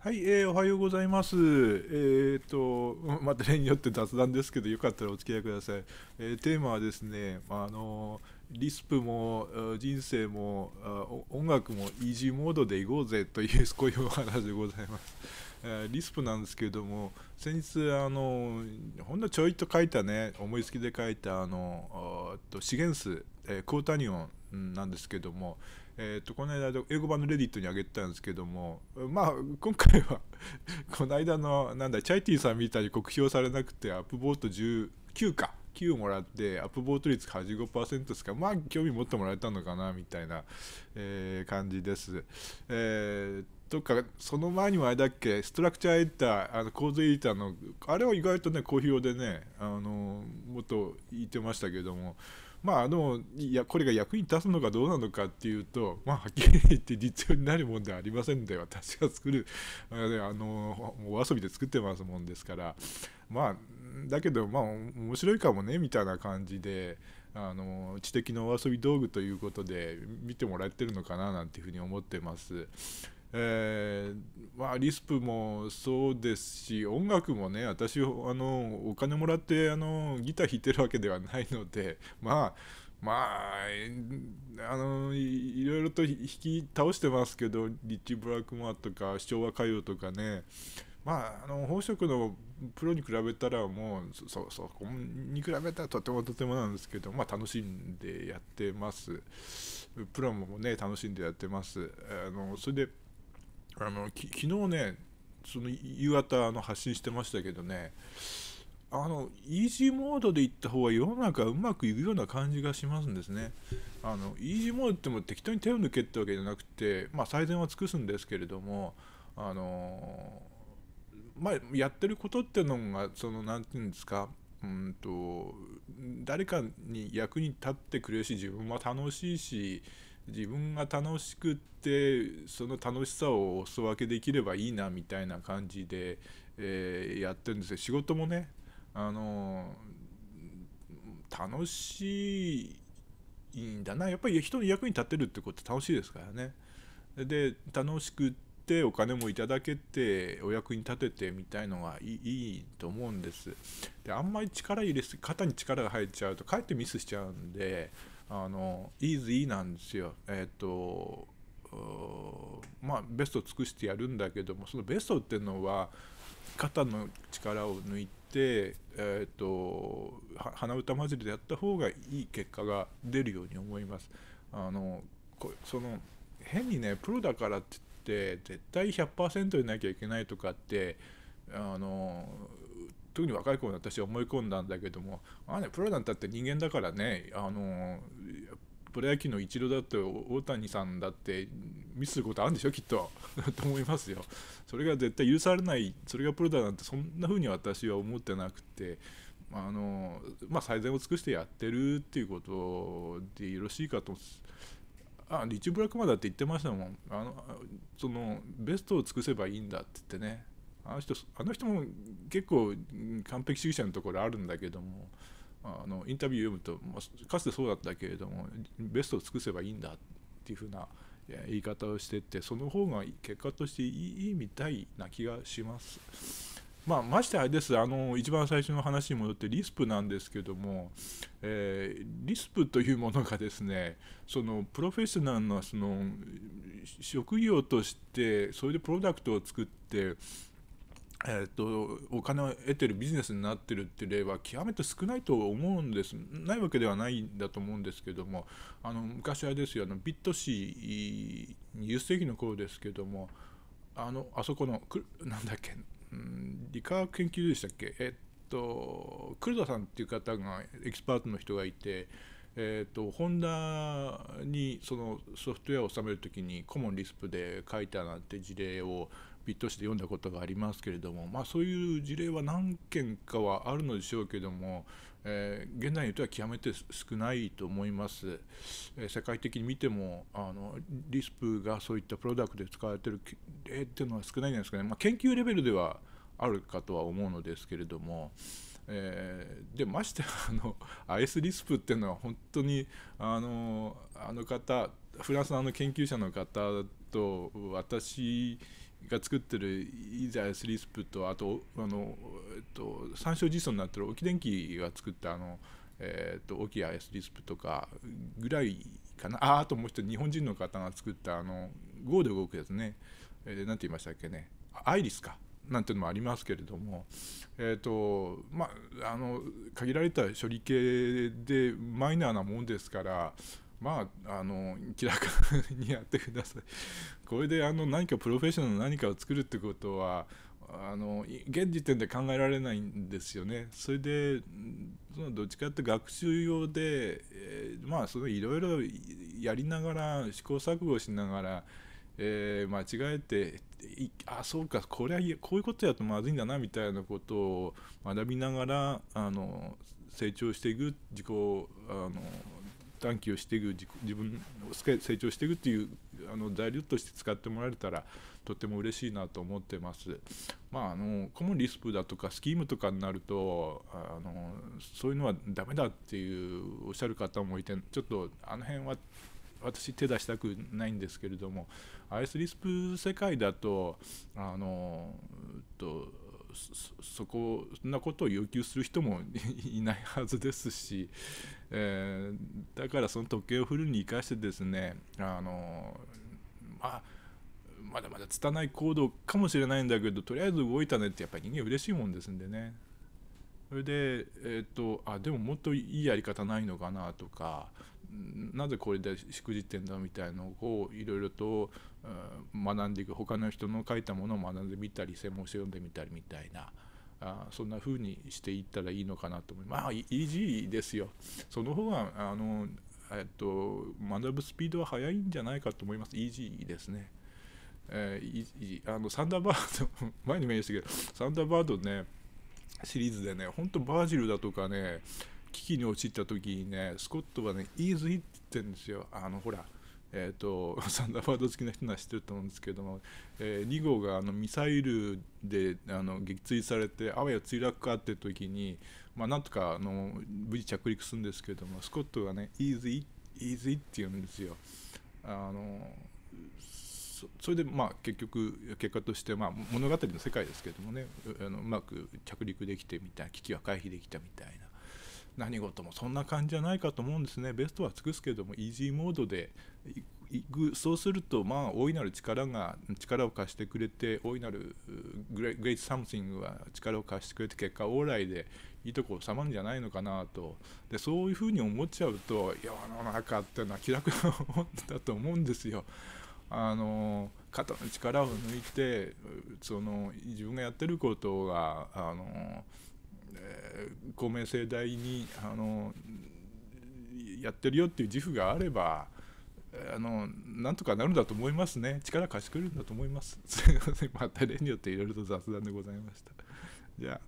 はい、えー、おはようございます。えー、っと、また例によって雑談ですけど、よかったらお付き合いください。えー、テーマはですね、あの、リスプも人生も音楽もイージーモードでいこうぜという、こういうお話でございます。リスプなんですけども、先日、あの、ほんのちょいと書いたね、思いつきで書いた、あの、あと資源数、えー、クータニオンなんですけども、えー、と、この間、英語版のレディットにあげたんですけども、まあ、今回は この間の、なんだ、チャイティさんみたいに酷評されなくて、アップボート19か、9もらって、アップボート率85%ですか、まあ、興味持ってもらえたのかな、みたいな、えー、感じです。えーとかその前にもあれだっけストラクチャーエディターあの構図エディターのあれは意外とね好評でねあのもっと言ってましたけどもまあでもいやこれが役に立つのかどうなのかっていうと、まあ、はっきり言って実用になるもんではありませんので私が作るあのお遊びで作ってますもんですからまあだけどまあ面白いかもねみたいな感じであの知的のお遊び道具ということで見てもらってるのかななんていうふうに思ってます。えー、まあ、リスプもそうですし音楽もね私あのお金もらってあのギター弾いてるわけではないので まあまああのいろいろと引き倒してますけどリッチ・ブラックモアとか昭和歌謡とかねまあ、あの宝飾のプロに比べたらもうそそこに比べたらとてもとてもなんですけど、まあ、楽しんでやってますプロもね楽しんでやってますあのそれであのき昨日ねその夕方の発信してましたけどねあのイージーモードでいった方が世の中うまくいくような感じがしますんですね。あのイージーモードっても適当に手を抜けってわけじゃなくて、まあ、最善は尽くすんですけれども、あのまあ、やってることってのがその何て言うんですかうんと誰かに役に立ってくれるし自分は楽しいし自分が楽しくってその楽しさをお裾分けできればいいなみたいな感じで、えー、やってるんですよ仕事もねあの楽しいんだなやっぱり人の役に立てるってこと楽しいですからねで楽しくってお金もいただけてお役に立ててみたいのがいいと思うんですであんまり力入れすぎ肩に力が入っちゃうとかえってミスしちゃうんであのイーズイなんですよ。えっ、ー、とまあベストを尽くしてやるんだけどもそのベストっていうのは肩の力を抜いて。えーと、鼻歌じりでやった方がいい結果が出るように思います。あのその変にねプロだからって言って絶対100%でなきゃいけないとかってあの特に若い頃に私は思い込んだんだけどもあねプロなんてって人間だからねあのプロ野球の一郎だって大谷さんだってミスすることあるんでしょきっと と思いますよそれが絶対許されないそれがプロだなんてそんな風に私は思ってなくてあのまあ、最善を尽くしてやってるっていうことでよろしいかとあリッチ・ブラックマンだって言ってましたもんあのそのベストを尽くせばいいんだって言ってねあの人あの人も結構完璧主義者のところあるんだけどもあのインタビュー読むとかつてそうだったけれどもベストを尽くせばいいんだっていうふうな言い方をしてってその方が結果としていいみたいな気がします。まあ、ましてあれですあの一番最初の話に戻ってリスプなんですけども、えー、リスプというものがですねそのプロフェッショナルなその職業としてそれでプロダクトを作ってえーと、お金を得てるビジネスになってるって例は極めて少ないと思うんですないわけではないんだと思うんですけどもあの昔あれですよあのビット氏20世紀の頃ですけどもあのあそこのくなんだっけ、うん、理化学研究所でしたっけえっと黒田さんっていう方がエキスパートの人がいてえーと、ホンダにそのソフトウェアを収める時にコモンリスプで書いたなんて事例をットして読んだことがありますけれども、まあ、そういう事例は何件かはあるのでしょうけども、えー、現代においては極めて少ないと思います、えー、世界的に見てもあのリスプがそういったプロダクトで使われてる例っていうのは少ないんじゃないですかね、まあ、研究レベルではあるかとは思うのですけれども。えー、でましてあのアイスリスプっていうのは本当にあのあの方フランスのあの研究者の方と私が作ってるイザヤスリスプとあとあの、えっと、参照辞書になってる沖電機が作ったあの、えっと沖谷スリスプとかぐらいかなああともう一人日本人の方が作ったあの GO で動くやつね何、えー、て言いましたっけねアイリスかなんていうのもありますけれども、えーとまあ、あの限られた処理系でマイナーなもんですからまあ、あの気楽にやってください。これであの何かプロフェッショナルの何かを作るってことはあの現時点で考えられないんですよね。それでそのどっちかって学習用で、えー、まあそのいろいろやりながら試行錯誤しながら、えー、間違えてあそうかこれはこういうことやとまずいんだなみたいなことを学びながらあの成長していく自己あの短期をしていく自分を成長していくっていうあの材料として使ってもらえたらとても嬉しいなと思ってます。まあ、あのコモンリスプだとかスキームとかになるとあのそういうのはダメだっていうおっしゃる方もいてちょっとあの辺は私手出したくないんですけれども IS リスプ世界だとあのとそこそんなことを要求する人も いないはずですし、えー、だからその時計をフルに生かしてですねあのまあまだまだ拙い行動かもしれないんだけどとりあえず動いたねってやっぱり人間嬉しいもんですんでねそれで、えー、っとあでももっといいやり方ないのかなとかなぜこれでしくじってんだみたいのをいろいろと、うん、学んでいく他の人の書いたものを学んでみたり専門書読んでみたりみたいな。あそんな風にしていったらいいのかなと思います。まあ、イージーですよ。その方があのえっと、学ぶスピードは速いんじゃないかと思います。イージーですね。えー、あのサンダーバード 前に見言ましたけど、サンダーバードね、シリーズでね、ほんとバージルだとかね、危機に陥った時にね、スコットはね、イーズイって言ってるんですよ。あの、ほら、えーと、サンダーバード好きな人なら知ってると思うんですけども、えー、2号があのミサイルであの撃墜されてあわや墜落かって時に、まあ、なんとかあの無事着陸するんですけどもスコットがね「イーズイイーズイ」って言うんですよ。あのそれでまあ結局結果としてまあ物語の世界ですけどもねあのうまく着陸できてみたいな危機は回避できたみたいな何事もそんな感じじゃないかと思うんですねベストは尽くすけどもイージーモードでいくそうするとまあ大いなる力が力を貸してくれて大いなるグレグレイトサムシングは力を貸してくれて結果往来でいいとこ収まるんじゃないのかなとでそういうふうに思っちゃうと世の中っていうのは気楽なもんだと思うんですよ。あの肩の力を抜いてその自分がやってることがあの、えー、公明正大にあのやってるよっていう自負があればあのなんとかなるんだと思いますね力貸してくれるんだと思います。すいませんまた例によっていろいろと雑談でございました。じゃあ